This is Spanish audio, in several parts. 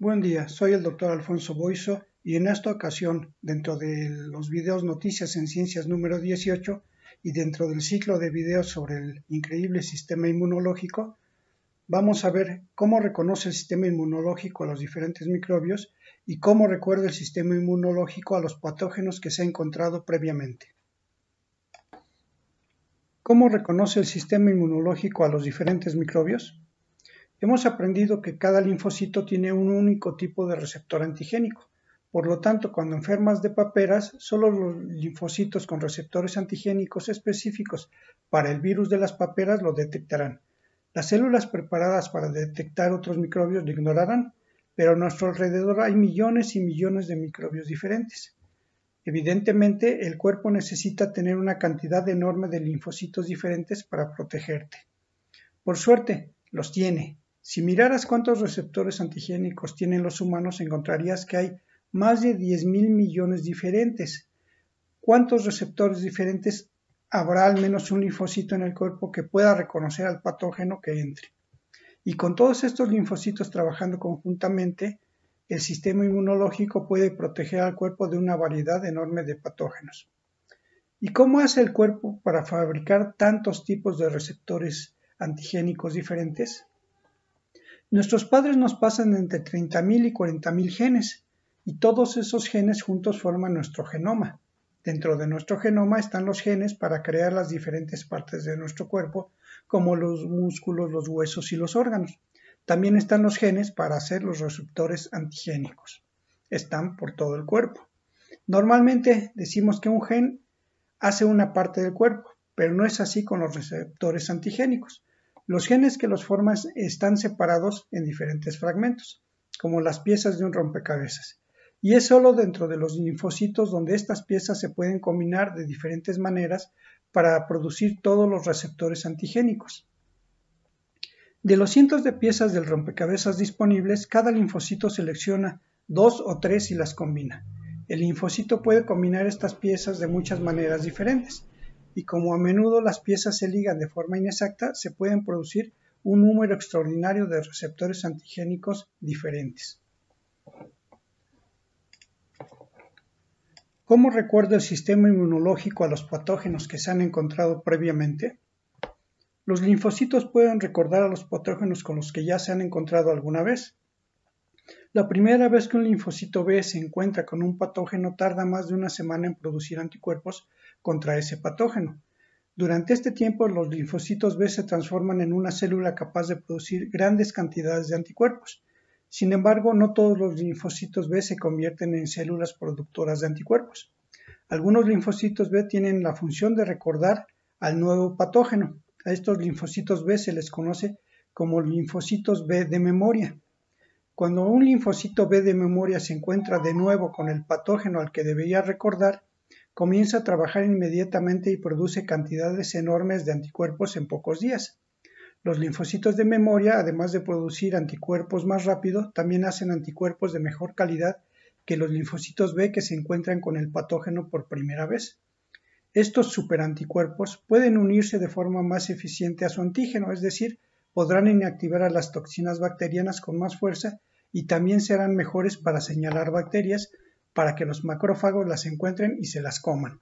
Buen día, soy el doctor Alfonso Boiso y en esta ocasión, dentro de los videos Noticias en Ciencias número 18 y dentro del ciclo de videos sobre el increíble sistema inmunológico, vamos a ver cómo reconoce el sistema inmunológico a los diferentes microbios y cómo recuerda el sistema inmunológico a los patógenos que se ha encontrado previamente. ¿Cómo reconoce el sistema inmunológico a los diferentes microbios? Hemos aprendido que cada linfocito tiene un único tipo de receptor antigénico. Por lo tanto, cuando enfermas de paperas, solo los linfocitos con receptores antigénicos específicos para el virus de las paperas lo detectarán. Las células preparadas para detectar otros microbios lo ignorarán, pero a nuestro alrededor hay millones y millones de microbios diferentes. Evidentemente, el cuerpo necesita tener una cantidad enorme de linfocitos diferentes para protegerte. Por suerte, los tiene, si miraras cuántos receptores antigénicos tienen los humanos, encontrarías que hay más de 10.000 mil millones diferentes. ¿Cuántos receptores diferentes habrá al menos un linfocito en el cuerpo que pueda reconocer al patógeno que entre? Y con todos estos linfocitos trabajando conjuntamente, el sistema inmunológico puede proteger al cuerpo de una variedad enorme de patógenos. ¿Y cómo hace el cuerpo para fabricar tantos tipos de receptores antigénicos diferentes? Nuestros padres nos pasan entre 30.000 y 40.000 genes, y todos esos genes juntos forman nuestro genoma. Dentro de nuestro genoma están los genes para crear las diferentes partes de nuestro cuerpo, como los músculos, los huesos y los órganos. También están los genes para hacer los receptores antigénicos. Están por todo el cuerpo. Normalmente decimos que un gen hace una parte del cuerpo, pero no es así con los receptores antigénicos. Los genes que los forman están separados en diferentes fragmentos, como las piezas de un rompecabezas. Y es solo dentro de los linfocitos donde estas piezas se pueden combinar de diferentes maneras para producir todos los receptores antigénicos. De los cientos de piezas del rompecabezas disponibles, cada linfocito selecciona dos o tres y las combina. El linfocito puede combinar estas piezas de muchas maneras diferentes y como a menudo las piezas se ligan de forma inexacta, se pueden producir un número extraordinario de receptores antigénicos diferentes. ¿Cómo recuerda el sistema inmunológico a los patógenos que se han encontrado previamente? Los linfocitos pueden recordar a los patógenos con los que ya se han encontrado alguna vez. La primera vez que un linfocito B se encuentra con un patógeno tarda más de una semana en producir anticuerpos contra ese patógeno. Durante este tiempo, los linfocitos B se transforman en una célula capaz de producir grandes cantidades de anticuerpos. Sin embargo, no todos los linfocitos B se convierten en células productoras de anticuerpos. Algunos linfocitos B tienen la función de recordar al nuevo patógeno. A estos linfocitos B se les conoce como linfocitos B de memoria. Cuando un linfocito B de memoria se encuentra de nuevo con el patógeno al que debería recordar, comienza a trabajar inmediatamente y produce cantidades enormes de anticuerpos en pocos días. Los linfocitos de memoria, además de producir anticuerpos más rápido, también hacen anticuerpos de mejor calidad que los linfocitos B que se encuentran con el patógeno por primera vez. Estos superanticuerpos pueden unirse de forma más eficiente a su antígeno, es decir, podrán inactivar a las toxinas bacterianas con más fuerza y también serán mejores para señalar bacterias para que los macrófagos las encuentren y se las coman.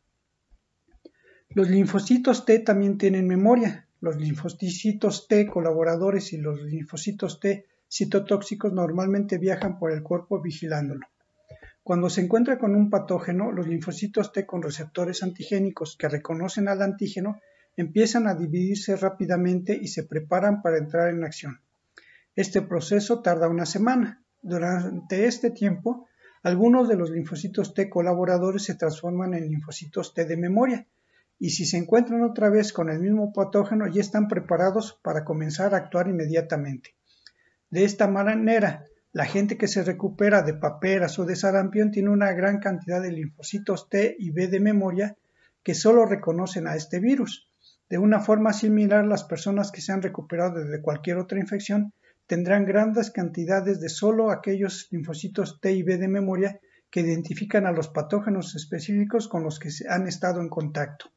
Los linfocitos T también tienen memoria. Los linfocitos T colaboradores y los linfocitos T citotóxicos normalmente viajan por el cuerpo vigilándolo. Cuando se encuentra con un patógeno, los linfocitos T con receptores antigénicos que reconocen al antígeno empiezan a dividirse rápidamente y se preparan para entrar en acción. Este proceso tarda una semana. Durante este tiempo, algunos de los linfocitos T colaboradores se transforman en linfocitos T de memoria y si se encuentran otra vez con el mismo patógeno ya están preparados para comenzar a actuar inmediatamente. De esta manera, la gente que se recupera de paperas o de sarampión tiene una gran cantidad de linfocitos T y B de memoria que solo reconocen a este virus. De una forma similar, las personas que se han recuperado de cualquier otra infección tendrán grandes cantidades de solo aquellos linfocitos T y B de memoria que identifican a los patógenos específicos con los que se han estado en contacto.